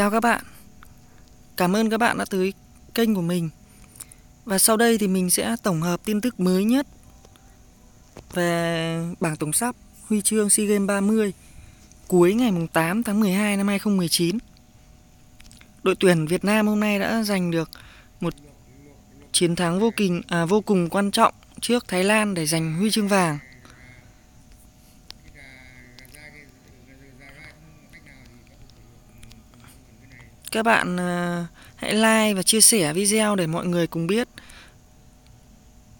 Chào các bạn. Cảm ơn các bạn đã tới kênh của mình. Và sau đây thì mình sẽ tổng hợp tin tức mới nhất về bảng tổng sắp huy chương SEA Games 30 cuối ngày 8 tháng 12 năm 2019. Đội tuyển Việt Nam hôm nay đã giành được một chiến thắng vô kình à, vô cùng quan trọng trước Thái Lan để giành huy chương vàng. Các bạn ờ, hãy like và chia sẻ video để mọi người cùng biết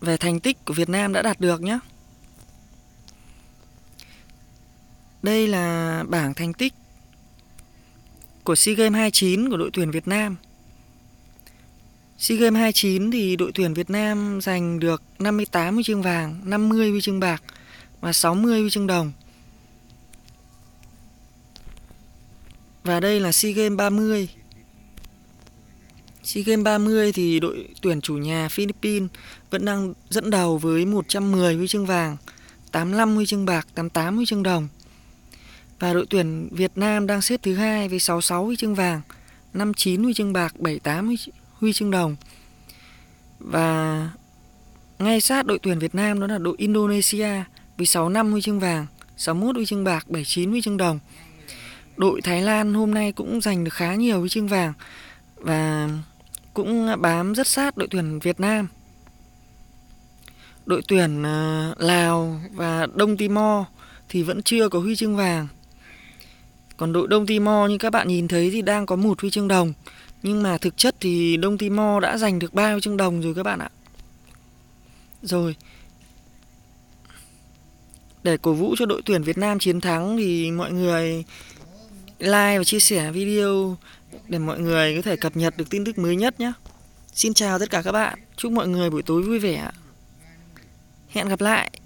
về thành tích của Việt Nam đã đạt được nhé. Đây là bảng thành tích của SEA Games 29 của đội tuyển Việt Nam. SEA Games 29 thì đội tuyển Việt Nam giành được 58 huy chương vàng, 50 huy chương bạc và 60 huy chương đồng. Và đây là SEA Games 30 SEA Games 30 thì đội tuyển chủ nhà Philippines vẫn đang dẫn đầu với 110 huy chương vàng, 85 huy chương bạc, 88 huy chương đồng. Và đội tuyển Việt Nam đang xếp thứ hai với 66 huy chương vàng, 59 huy chương bạc, 78 huy chương đồng. Và ngay sát đội tuyển Việt Nam đó là đội Indonesia với 65 huy chương vàng, 61 huy chương bạc, 79 huy chương đồng. Đội Thái Lan hôm nay cũng giành được khá nhiều huy chương vàng và cũng bám rất sát đội tuyển Việt Nam. Đội tuyển à, Lào và Đông Timor thì vẫn chưa có huy chương vàng. Còn đội Đông Timor như các bạn nhìn thấy thì đang có một huy chương đồng. Nhưng mà thực chất thì Đông Timor đã giành được 3 huy chương đồng rồi các bạn ạ. Rồi. Để cổ vũ cho đội tuyển Việt Nam chiến thắng thì mọi người like và chia sẻ video để mọi người có thể cập nhật được tin tức mới nhất nhé. Xin chào tất cả các bạn, chúc mọi người buổi tối vui vẻ. Hẹn gặp lại.